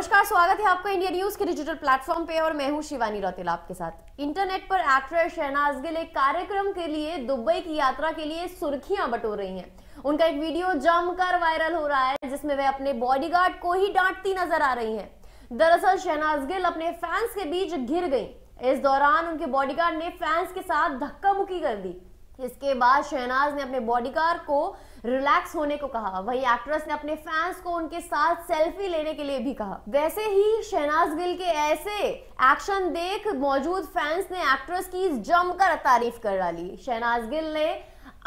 नमस्कार स्वागत है आपका इंडिया न्यूज के डिजिटल प्लेटफॉर्म पे और मैं हूँ शिवानी रौतेला आपके साथ इंटरनेट पर एक्ट्रेस शहनाज गिल एक कार्यक्रम के लिए दुबई की यात्रा के लिए सुर्खियां बटोर रही हैं उनका एक वीडियो जमकर वायरल हो रहा है जिसमें वह अपने बॉडीगार्ड को ही डांटती नजर आ रही है दरअसल शहनाज गिल अपने फैंस के बीच घिर गई इस दौरान उनके बॉडीगार्ड ने फैंस के साथ धक्का मुक्की कर दी इसके बाद शहनाज ने अपने बॉडीगार्ड को रिलैक्स होने को कहा वही एक्ट्रेस ने अपने फैंस को उनके साथ सेल्फी लेने के लिए भी कहा वैसे ही शहनाज गिल के ऐसे एक्शन देख मौजूद फैंस ने एक्ट्रेस की जमकर तारीफ कर डाली शहनाज गिल ने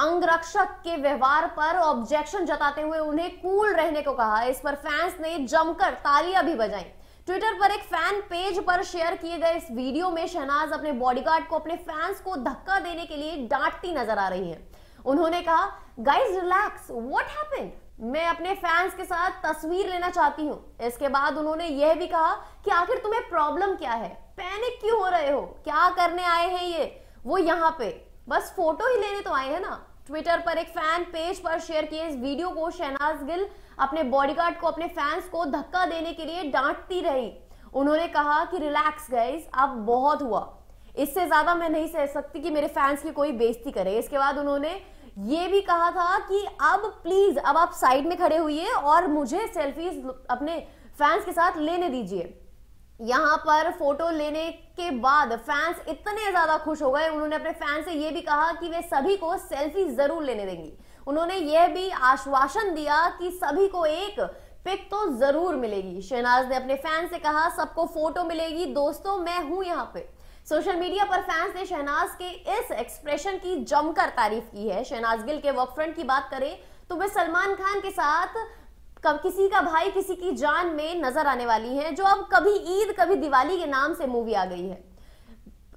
अंगरक्षक के व्यवहार पर ऑब्जेक्शन जताते हुए उन्हें कूल रहने को कहा इस पर फैंस ने जमकर तालियां भी बजाई ट्विटर पर एक फैन पेज पर शेयर किए गए इस वीडियो में शहनाज अपने बॉडीगार्ड को अपने फैंस को धक्का देने के लिए डांटती नजर आ रही है उन्होंने कहा गाइज रिलैक्स वॉट है मैं अपने फैंस के साथ तस्वीर लेना चाहती हूँ इसके बाद उन्होंने यह भी कहा कि आखिर तुम्हें प्रॉब्लम क्या है पैनिक क्यों हो रहे हो क्या करने आए हैं ये वो यहाँ पे बस फोटो ही लेने तो आए हैं ना ट्विटर पर एक फैन पेज पर शेयर किए इस वीडियो को शहनाज गिल अपने बॉडीगार्ड को अपने फैंस को धक्का देने के लिए डांटती रही उन्होंने कहा कि रिलैक्स गाइस अब बहुत हुआ इससे ज्यादा मैं नहीं सह सकती कि मेरे फैंस की कोई बेइज्जती करे इसके बाद उन्होंने ये भी कहा था कि अब प्लीज अब आप साइड में खड़े हुई और मुझे सेल्फीज अपने फैंस के साथ लेने दीजिए यहाँ पर फोटो लेने के बाद फैंस इतने ज्यादा खुश हो गए उन्होंने अपने फैंस से यह भी कहा कि वे सभी को सेल्फी जरूर लेने देंगी उन्होंने यह भी आश्वासन दिया कि सभी को एक पिक तो जरूर मिलेगी शहनाज ने अपने फैंस से कहा सबको फोटो मिलेगी दोस्तों मैं हूं यहाँ पे सोशल मीडिया पर फैंस ने शहनाज के इस एक्सप्रेशन की जमकर तारीफ की है शहनाज गिल के वर्क फ्रंट की बात करें तो वे सलमान खान के साथ किसी का भाई किसी की जान में नजर आने वाली है जो अब कभी ईद कभी दिवाली के नाम से मूवी आ गई है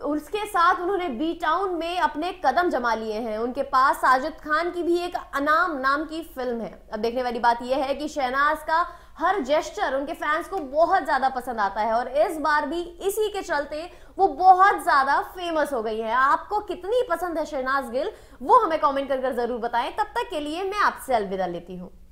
उसके साथ उन्होंने बी टाउन में अपने कदम जमा लिए हैं उनके पास साजिद खान की भी एक अनाम नाम की फिल्म है अब देखने वाली बात यह है कि शहनाज का हर जेस्टर उनके फैंस को बहुत ज्यादा पसंद आता है और इस बार भी इसी के चलते वो बहुत ज्यादा फेमस हो गई है आपको कितनी पसंद है शहनाज गिल वो हमें कमेंट कर जरूर बताएं तब तक के लिए मैं आपसे अलविदा लेती हूँ